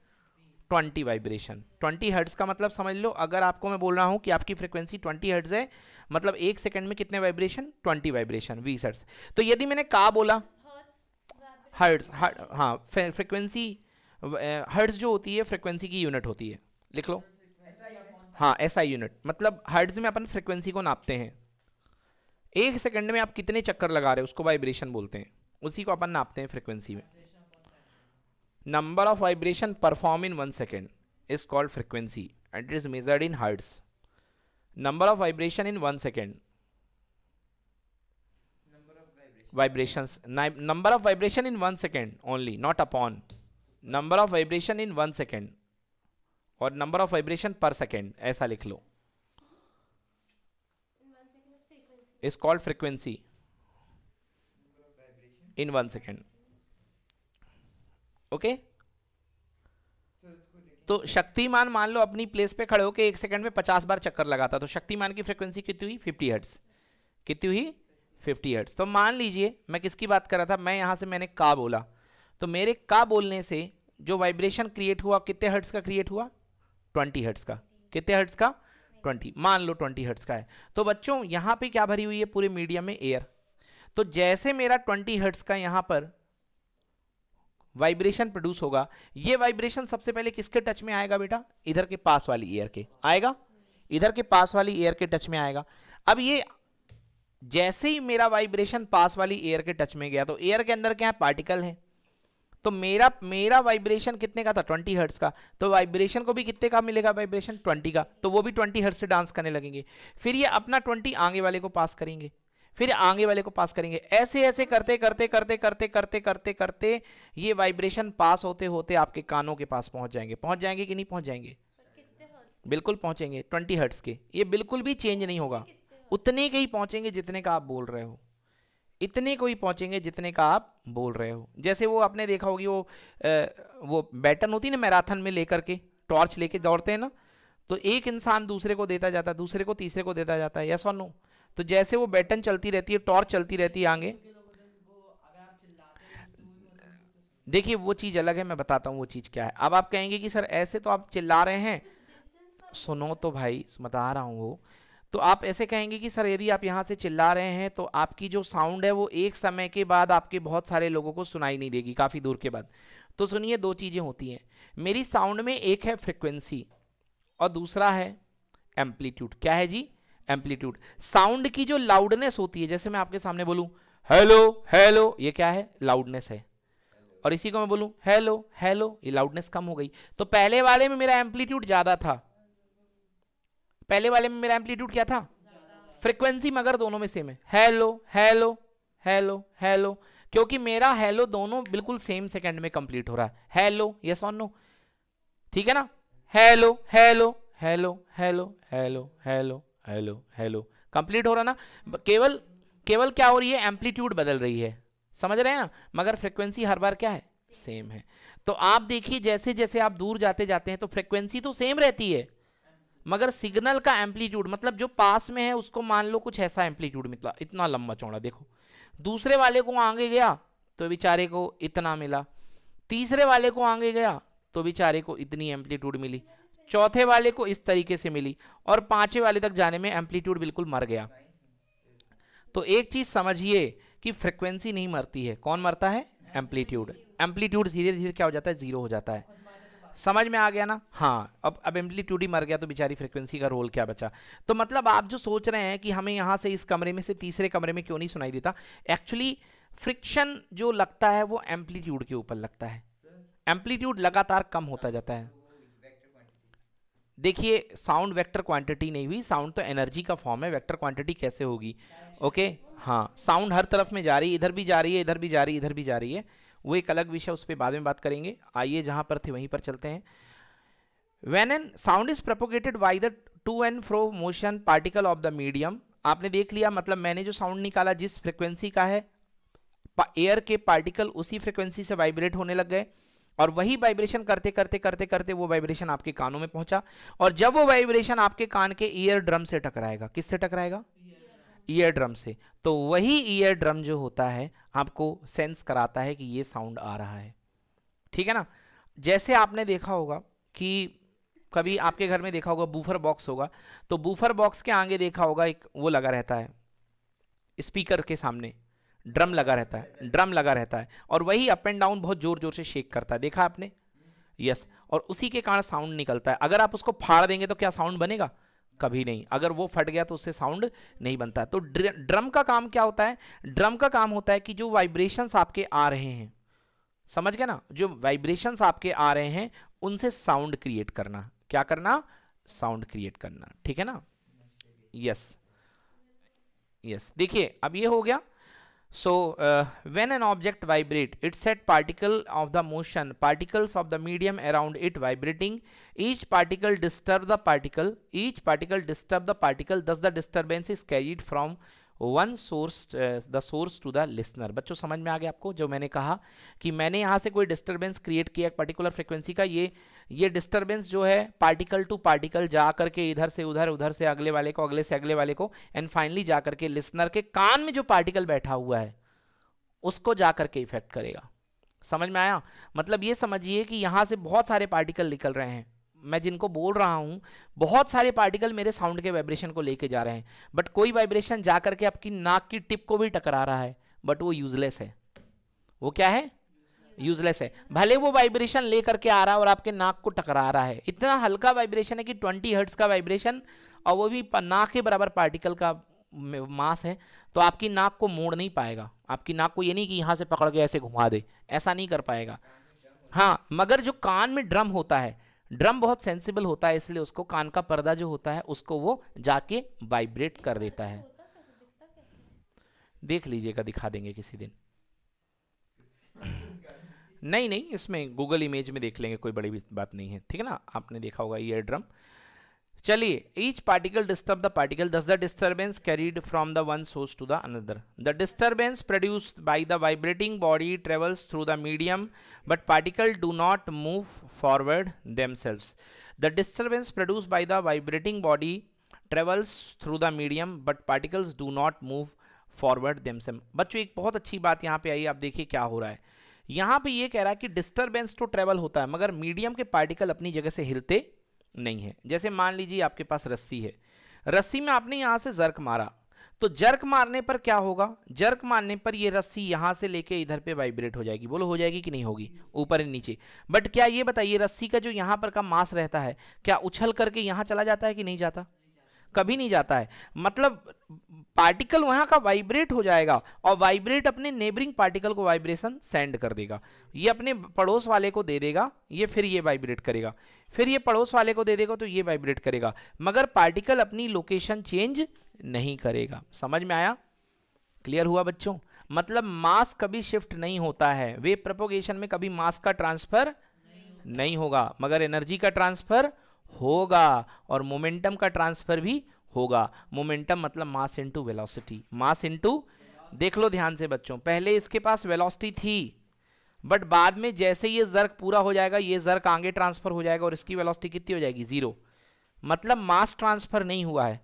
twenty vibration twenty hertz का मतलब समझ लो अगर आपको मैं बोल रहा हूँ कि आपकी फ्रिक्वेंसी ट्वेंटी हर्ट्स है मतलब एक सेकंड में कितने वाइब्रेशन ट्वेंटी वाइब्रेशन बीस हर्ट्स तो यदि मैंने का बोला हर्ट्स हर्ट हाँ फ्रिक्वेंसी हर्ट्स uh, जो होती है फ्रिक्वेंसी की यूनिट होती है लिख लो हाँ एस आई यूनिट मतलब हर्ट्स में अपन फ्रिक्वेंसी को नापते हैं एक सेकंड में आप कितने चक्कर लगा रहे हो उसको वाइब्रेशन बोलते हैं उसी को अपन नापते हैं फ्रिक्वेंसी में number of vibration perform in one second is called frequency and it is measured in hertz number of vibration in one second vibrations number of vibration in 1 second only not upon number of vibration in 1 second और number of vibration per second ऐसा लिख लो is called frequency in one second okay तो शक्तिमान मान लो अपनी place पे खड़े होकर एक सेकंड में पचास बार चक्कर लगाता तो शक्तिमान की फ्रिक्वेंसी कितनी हुई फिफ्टी हर्ट्स कितनी हुई फिफ्टी हर्ट्स तो मान लीजिए मैं किसकी बात कर रहा था मैं यहाँ से मैंने का बोला तो मेरे का बोलने से जो वाइब्रेशन क्रिएट हुआ कितने हर्ट्स का क्रिएट हुआ ट्वेंटी हर्ट्स का कितने हर्ट्स का ट्वेंटी मान लो ट्वेंटी हर्ट्स का है तो बच्चों यहाँ पे क्या भरी हुई है पूरे मीडिया में एयर तो जैसे मेरा ट्वेंटी हर्ट्स का यहाँ पर वाइब्रेशन प्रोड्यूस होगा ये वाइब्रेशन सबसे पहले किसके टच में आएगा बेटा इधर के पास वाली एयर के आएगा इधर के पास वाली एयर के टच में आएगा अब ये जैसे ही मेरा वाइब्रेशन पास वाली एयर के टच में गया तो एयर के अंदर क्या है पार्टिकल है तो मेरा मेरा वाइब्रेशन कितने का था 20 हर्ट्स का तो वाइब्रेशन को भी कितने का मिलेगा वाइब्रेशन 20 का तो वो भी 20 हर्ट्स से डांस करने लगेंगे फिर ये अपना 20 आगे वाले को पास करेंगे फिर आगे वाले को पास करेंगे ऐसे ऐसे करते करते करते करते करते करते करते ये वाइब्रेशन पास होते होते आपके कानों के पास पहुंच जाएंगे पहुंच जाएंगे कि नहीं पहुंच जाएंगे बिल्कुल पहुंचेंगे ट्वेंटी हर्ट्स के ये बिल्कुल भी चेंज नहीं होगा उतने के ही पहुंचेंगे जितने का आप बोल रहे हो इतने को ही पहुंचेंगे जितने का आप बोल रहे हो जैसे वो आपने देखा होगी वो आ, वो बैटन होती ना मैराथन में लेकर के टॉर्च लेके दौड़ते हैं ना तो एक इंसान दूसरे को देता जाता है दूसरे को तीसरे को देता जाता है यस और नो तो जैसे वो बैटन चलती रहती है टॉर्च चलती रहती है आगे देखिए वो चीज़ अलग है मैं बताता हूँ वो चीज़ क्या है अब आप कहेंगे कि सर ऐसे तो आप चिल्ला रहे हैं सुनो तो भाई बता रहा हूँ वो तो आप ऐसे कहेंगे कि सर यदि आप यहाँ से चिल्ला रहे हैं तो आपकी जो साउंड है वो एक समय के बाद आपके बहुत सारे लोगों को सुनाई नहीं देगी काफ़ी दूर के बाद तो सुनिए दो चीज़ें होती हैं मेरी साउंड में एक है फ्रिक्वेंसी और दूसरा है एम्पलीट्यूड क्या है जी एम्पलीट्यूड साउंड की जो लाउडनेस होती है जैसे मैं आपके सामने बोलूँ हेलो हेलो ये क्या है लाउडनेस है और इसी को मैं बोलूँ हेलो हेलो ये लाउडनेस कम हो गई तो पहले वाले में मेरा एम्पलीट्यूड ज़्यादा था पहले वाले में मेरा एम्पलीट्यूड क्या था फ्रिक्वेंसी मगर दोनों में सेम है हेलो हेलो हेलो हेलो क्योंकि मेरा हेलो दोनों बिल्कुल सेम सेकंड में कंप्लीट हो रहा है हेलो यस ऑन नो ठीक है ना hello hello hello hello hello hello hello hello complete हो रहा ना केवल केवल क्या हो रही है एम्पलीट्यूड बदल रही है समझ रहे हैं ना मगर फ्रीक्वेंसी हर बार क्या है सेम है तो आप देखिए जैसे जैसे आप दूर जाते जाते हैं तो फ्रिक्वेंसी तो सेम रहती है मगर सिग्नल का एम्पलीट्यूड मतलब जो पास में है उसको मान लो कुछ ऐसा एम्पलीट्यूड मिला इतना लंबा चौड़ा देखो दूसरे वाले को आगे गया तो बेचारे को इतना मिला तीसरे वाले को आगे गया तो बेचारे को इतनी एम्पलीट्यूड मिली चौथे वाले को इस तरीके से मिली और पांचवे वाले तक जाने में एम्पलीट्यूड बिल्कुल मर गया तो एक चीज़ समझिए कि फ्रिक्वेंसी नहीं मरती है कौन मरता है एम्पलीट्यूड एम्पलीट्यूड धीरे धीरे क्या हो जाता है ज़ीरो हो जाता है समझ में आ गया ना हाँ अब अब एम्पलीट्यूड ही मर गया तो बेचारी फ्रिक्वेंसी का रोल क्या बचा तो मतलब आप जो सोच रहे हैं कि हमें यहाँ से इस कमरे में से तीसरे कमरे में क्यों नहीं सुनाई देता एक्चुअली फ्रिक्शन जो लगता है वो एम्पलीट्यूड के ऊपर लगता है एम्पलीट्यूड लगातार कम होता जाता है देखिए साउंड वेक्टर क्वांटिटी नहीं हुई साउंड तो एनर्जी का फॉर्म है वेक्टर क्वांटिटी कैसे होगी ओके हाँ साउंड हर तरफ में जा रही है इधर भी जा रही है इधर भी जा रही है इधर भी जा रही है वो एक अलग विषय उस पर बाद में बात करेंगे आइए जहां पर थे वहीं पर चलते हैं when an sound is propagated by the to and fro motion particle of the medium आपने देख लिया मतलब मैंने जो साउंड निकाला जिस फ्रिक्वेंसी का है एयर के पार्टिकल उसी फ्रिक्वेंसी से वाइब्रेट होने लग गए और वही वाइब्रेशन करते करते करते करते वो वाइब्रेशन आपके कानों में पहुंचा और जब वो वाइब्रेशन आपके कान के ईयर ड्रम से टकराएगा किससे टकराएगा ईयर ड्रम से तो वही ईयर ड्रम जो होता है आपको सेंस कराता है कि ये साउंड आ रहा है ठीक है ना जैसे आपने देखा होगा कि कभी आपके घर में देखा होगा बूफर बॉक्स होगा तो बूफर बॉक्स के आगे देखा होगा एक वो लगा रहता है स्पीकर के सामने ड्रम लगा रहता है ड्रम लगा रहता है और वही अप एंड डाउन बहुत जोर जोर से शेक करता है देखा आपने यस yes. और उसी के कारण साउंड निकलता है अगर आप उसको फाड़ देंगे तो क्या साउंड बनेगा कभी नहीं अगर वो फट गया तो उससे साउंड नहीं बनता है तो ड्र, ड्रम का काम क्या होता है ड्रम का काम होता है कि जो वाइब्रेशंस आपके आ रहे हैं समझ गए ना जो वाइब्रेशंस आपके आ रहे हैं उनसे साउंड क्रिएट करना क्या करना साउंड क्रिएट करना ठीक है ना यस यस देखिए अब ये हो गया so uh, when an object vibrate it set particle of the motion particles of the medium around it vibrating each particle disturb the particle each particle disturb the particle thus the disturbance is carried from one source the source to the listener बच्चों समझ में आ गया आपको जो मैंने कहा कि मैंने यहाँ से कोई डिस्टर्बेंस क्रिएट किया एक पर्टिकुलर फ्रिक्वेंसी का ये ये डिस्टर्बेंस जो है पार्टिकल टू पार्टिकल जा करके इधर से उधर उधर से अगले वाले को अगले से अगले वाले को एंड फाइनली जा करके लिसनर के कान में जो पार्टिकल बैठा हुआ है उसको जा करके इफेक्ट करेगा समझ में आया मतलब ये समझिए कि यहाँ से बहुत सारे पार्टिकल निकल रहे हैं मैं जिनको बोल रहा हूँ बहुत सारे पार्टिकल मेरे साउंड के वाइब्रेशन को लेके जा रहे हैं बट कोई वाइब्रेशन जा करके आपकी नाक की टिप को भी टकरा रहा है बट वो यूजलेस है वो क्या है यूजलेस है भले वो वाइब्रेशन ले करके आ रहा है और आपके नाक को टकरा रहा है इतना हल्का वाइब्रेशन है कि ट्वेंटी हर्ट्स का वाइब्रेशन और वो भी नाक के बराबर पार्टिकल का मास है तो आपकी नाक को मोड़ नहीं पाएगा आपकी नाक को ये नहीं कि यहाँ से पकड़ के ऐसे घुमा दे ऐसा नहीं कर पाएगा हाँ मगर जो कान में ड्रम होता है ड्रम बहुत सेंसिबल होता है इसलिए उसको कान का पर्दा जो होता है उसको वो जाके वाइब्रेट कर देता है देख लीजिएगा दिखा देंगे किसी दिन नहीं नहीं इसमें गूगल इमेज में देख लेंगे कोई बड़ी बात नहीं है ठीक है ना आपने देखा होगा ईयर ड्रम चलिए each particle disturb the particle thus the disturbance carried from the one source to the another the disturbance produce by the vibrating body travels through the medium but particle do not move forward themselves the disturbance produce by the vibrating body travels through the medium but particles do not move forward themselves बच्चों एक बहुत अच्छी बात यहाँ पे आई आप देखिए क्या हो रहा है यहां पे ये कह रहा है कि डिस्टरबेंस तो ट्रेवल होता है मगर मीडियम के पार्टिकल अपनी जगह से हिलते नहीं है जैसे मान लीजिए आपके पास रस्सी है रस्सी में आपने यहां से जर्क मारा तो जर्क मारने पर क्या होगा जर्क मारने पर ये रस्सी यहां से लेके इधर पे वाइब्रेट हो जाएगी बोलो हो जाएगी कि नहीं होगी ऊपर या नीचे बट क्या ये बताइए रस्सी का जो यहां पर का मास रहता है क्या उछल करके यहां चला जाता है कि नहीं जाता कभी नहीं जाता है मतलब पार्टिकल वहां का वाइब्रेट हो जाएगा और वाइब्रेट अपने नेबरिंग पार्टिकल को वाइब्रेशन सेंड कर देगा ये अपने पड़ोस वाले को दे देगा ये फिर ये वाइब्रेट करेगा फिर ये पड़ोस वाले को दे देगा तो ये वाइब्रेट करेगा मगर पार्टिकल अपनी लोकेशन चेंज नहीं करेगा समझ में आया क्लियर हुआ बच्चों मतलब मास कभी शिफ्ट नहीं होता है वे प्रपोगेशन में कभी मास का ट्रांसफर नहीं होगा मगर एनर्जी का ट्रांसफर होगा और मोमेंटम का ट्रांसफर भी होगा मोमेंटम मतलब mass into velocity mass into देख लो ध्यान से बच्चों पहले इसके पास वेलोसिटी थी बट बाद में जैसे ये जर्क पूरा हो जाएगा ये जर्क आगे ट्रांसफर हो जाएगा और इसकी वेलोसिटी कितनी हो जाएगी जीरो मतलब मास ट्रांसफर नहीं हुआ है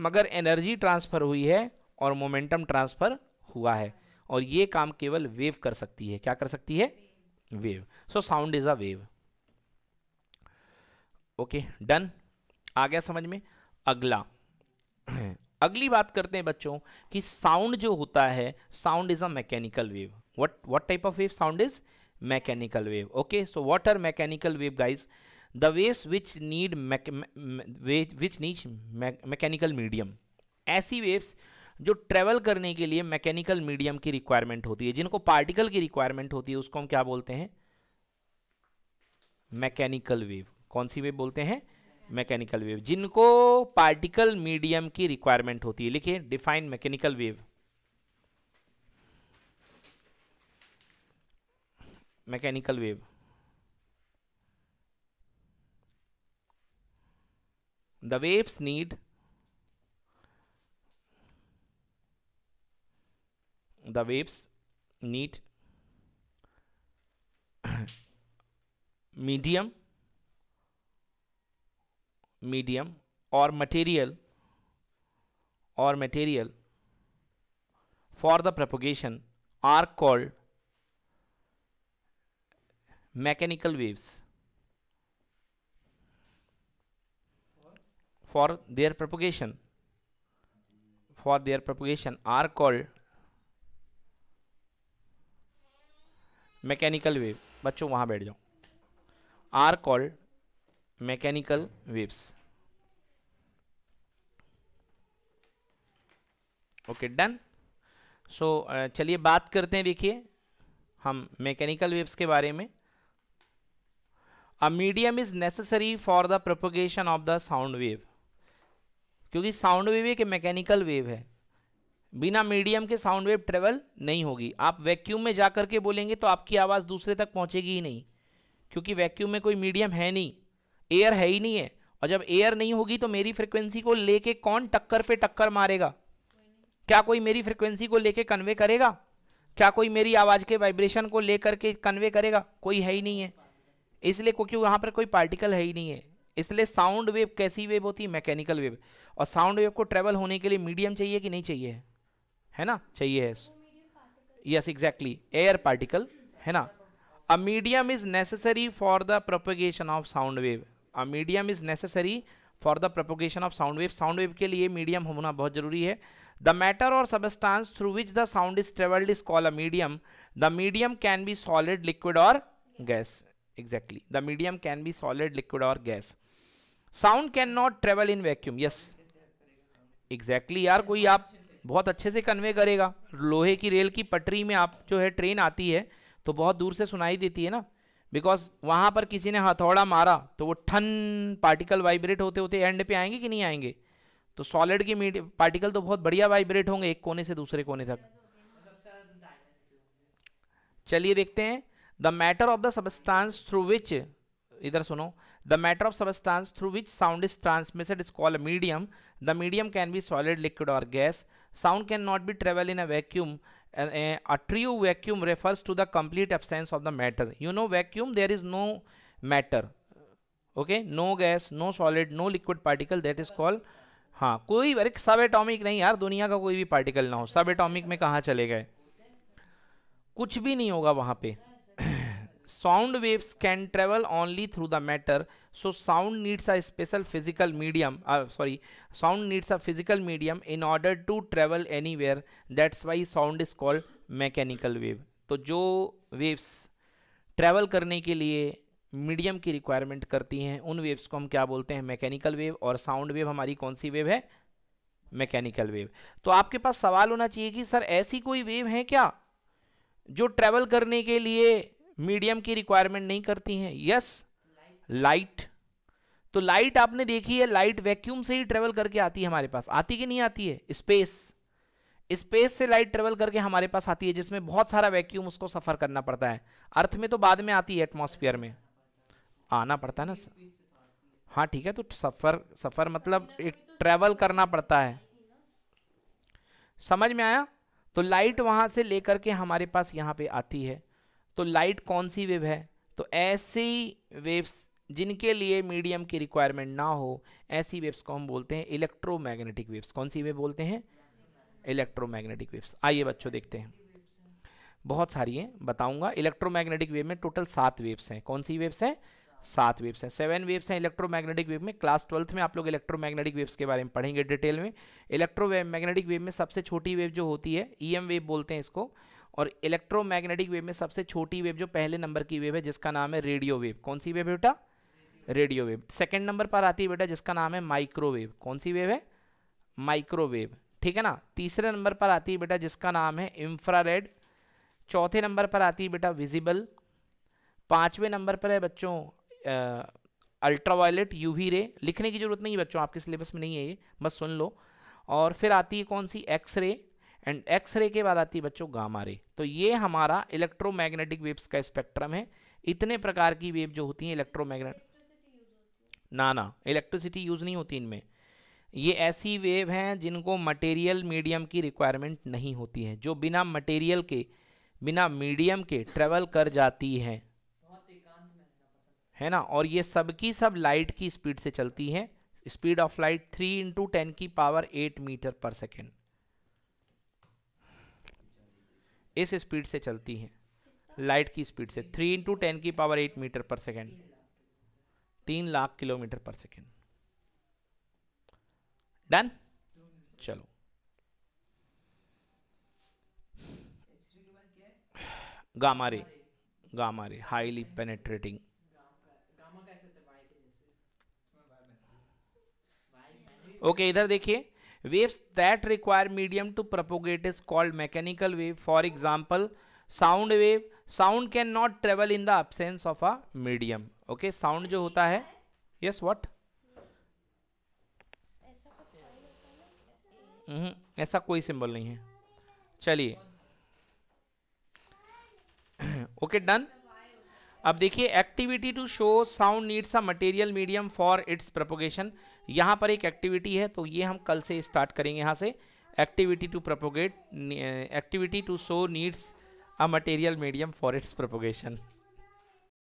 मगर एनर्जी ट्रांसफर हुई है और मोमेंटम ट्रांसफर हुआ है और ये काम केवल वेव कर सकती है क्या कर सकती है wave so sound is a wave okay done आ गया समझ में अगला अगली बात करते हैं बच्चों कि साउंड जो होता है sound is a mechanical wave what what type of wave sound is mechanical wave okay so what are mechanical wave guys the waves which need which need mechanical medium ऐसी वेव्स जो travel करने के लिए mechanical medium की requirement होती है जिनको particle की रिक्वायरमेंट होती है उसको हम क्या बोलते हैं मैकेनिकल वेव कौन सी वेव बोलते हैं मैकेनिकल वेव जिनको पार्टिकल मीडियम की रिक्वायरमेंट होती है लिखिए define mechanical wave mechanical wave the waves need the waves need medium medium और मटेरियल और material for the propagation are called mechanical waves for their propagation for their propagation are called mechanical wave बच्चों वहाँ बैठ जाओ are called mechanical waves okay done so चलिए बात करते हैं देखिए हम मैकेनिकल वेव्स के बारे में a medium is necessary for the propagation of the sound wave क्योंकि साउंड वेव एक मैकेनिकल वेव है बिना मीडियम के साउंड वेव ट्रेवल नहीं होगी आप वैक्यूम में जा कर के बोलेंगे तो आपकी आवाज़ दूसरे तक पहुंचेगी ही नहीं क्योंकि वैक्यूम में कोई मीडियम है नहीं एयर है ही नहीं है और जब एयर नहीं होगी तो मेरी फ्रिक्वेंसी को लेके कौन टक्कर पे टक्कर मारेगा क्या कोई मेरी फ्रिक्वेंसी को लेके कन्वे करेगा क्या कोई मेरी आवाज़ के वाइब्रेशन को लेकर के कन्वे करेगा कोई है ही नहीं है इसलिए क्योंकि वहाँ पर कोई पार्टिकल है ही नहीं है इसलिए साउंड वेव कैसी वेव होती है मैकेनिकल वेव और साउंड वेव को ट्रेवल होने के लिए मीडियम चाहिए कि नहीं चाहिए है ना चाहिए यस एग्जैक्टली एयर पार्टिकल है ना a medium is necessary for the propagation of sound wave medium is necessary for the propagation of sound wave sound wave के लिए मीडियम होना बहुत जरूरी है द मैटर और substance through which the sound is travelled is call a medium the medium can be solid liquid और gas exactly the medium can be solid liquid और gas sound can not travel in vacuum yes exactly यार कोई आप बहुत अच्छे से convey करेगा लोहे की रेल की पटरी में आप जो है ट्रेन आती है तो बहुत दूर से सुनाई देती है ना बिकॉज वहाँ पर किसी ने हथौड़ा मारा तो वो ठन पार्टिकल वाइब्रेट होते होते एंड पे आएंगे कि नहीं आएंगे तो सॉलिड की पार्टिकल तो बहुत बढ़िया वाइब्रेट होंगे एक कोने से दूसरे कोने तक चलिए देखते हैं the matter of the substance through which इधर सुनो the matter of substance through which sound is transmitted is call medium the medium can be solid liquid और gas sound can not be travel in a vacuum a, a true vacuum refers to the complete absence of the matter you know vacuum there is no matter okay no gas no solid no liquid particle that is called हाँ कोई अरे सब atomic नहीं यार दुनिया का कोई भी पार्टिकल ना हो सब एटॉमिक में कहाँ चले गए कुछ भी नहीं होगा वहाँ पे sound waves can travel only through the matter so sound needs a special physical medium uh, sorry sound needs a physical medium in order to travel anywhere that's why sound is called mechanical wave तो जो waves travel करने के लिए medium की requirement करती हैं उन waves को हम क्या बोलते हैं मैकेनिकल वेव और साउंड वेव हमारी कौन सी वेव है मैकेनिकल वेव तो आपके पास सवाल होना चाहिए कि सर ऐसी कोई वेव है क्या जो ट्रैवल करने के लिए मीडियम की रिक्वायरमेंट नहीं करती हैं यस लाइट तो लाइट आपने देखी है लाइट वैक्यूम से ही ट्रेवल करके आती है हमारे पास आती कि नहीं आती है स्पेस स्पेस से लाइट ट्रेवल करके हमारे पास आती है जिसमें बहुत सारा वैक्यूम उसको सफ़र करना पड़ता है अर्थ में तो बाद में आती है एटमोसफियर में आना पड़ता है ना हाँ ठीक है तो सफ़र सफ़र मतलब एक ट्रेवल करना पड़ता है समझ में आया तो लाइट वहां से लेकर के हमारे पास यहां पे आती है तो लाइट कौन सी वेव है तो ऐसी वेव्स जिनके लिए मीडियम की रिक्वायरमेंट ना हो ऐसी वेव्स को हम बोलते हैं इलेक्ट्रोमैग्नेटिक वेव्स कौन सी वेव बोलते हैं इलेक्ट्रोमैग्नेटिक वेव्स आइए बच्चों देखते हैं बहुत सारी हैं बताऊंगा इलेक्ट्रोमैग्नेटिक वेव में टोटल सात वेव्स हैं कौन सी वेव्स हैं सात वेव्स हैं सेवन वेव्स हैं इलेक्ट्रोमैग्नेटिक वेव में क्लास ट्वेल्थ में आप लोग इलेक्ट्रोमैग्नेटिक वेव्स के बारे में पढ़ेंगे डिटेल में इलेक्ट्रो मैग्नेटिक वेव में सबसे छोटी वेव जो होती है ई e वेव बोलते हैं इसको और इलेक्ट्रोमैग्नेटिक वेव में सबसे छोटी वेव जो पहले नंबर की वेव है जिसका नाम है रेडियो वेव कौन सी वेव बेटा रेडियो वेव सेकेंड नंबर पर आती है बेटा जिसका नाम है माइक्रोवेव कौन सी वेव है माइक्रोवेव ठीक है ना तीसरे नंबर पर आती है बेटा जिसका नाम है इंफ्रारेड चौथे नंबर पर आती है बेटा विजिबल पाँचवें नंबर पर है बच्चों अल्ट्रावायलेट यूवी रे लिखने की जरूरत नहीं है बच्चों आपके सिलेबस में नहीं है ये बस सुन लो और फिर आती है कौन सी X ray and X ray के बाद आती है बच्चों गामा रे तो ये हमारा इलेक्ट्रोमैग्नेटिक वेव्स का स्पेक्ट्रम है इतने प्रकार की वेव जो होती हैं इलेक्ट्रोमैग्नेट ना ना इलेक्ट्रिसिटी यूज़ नहीं होती इनमें ये ऐसी वेव हैं जिनको मटेरियल मीडियम की रिक्वायरमेंट नहीं होती है जो बिना मटेरियल के बिना मीडियम के ट्रेवल कर जाती हैं है ना और ये सबकी सब लाइट की स्पीड से चलती हैं speed of light three into ten की power eight metre per second इस स्पीड से चलती हैं लाइट की स्पीड से थ्री इंटू टेन की power eight metre per second तीन lakh kilometre per second done चलो gamma ray gamma ray highly penetrating okay इधर देखिए Waves that require medium to propagate is called mechanical wave. For example, sound wave. Sound cannot travel in the absence of a medium. Okay, sound जो होता है, yes what? ऐसा कोई symbol नहीं है चलिए ओके डन अब देखिए activity to show sound needs a material medium for its propagation यहाँ पर एक एक्टिविटी है तो ये हम कल से स्टार्ट करेंगे यहाँ से activity to propagate activity to show needs a material medium for its propagation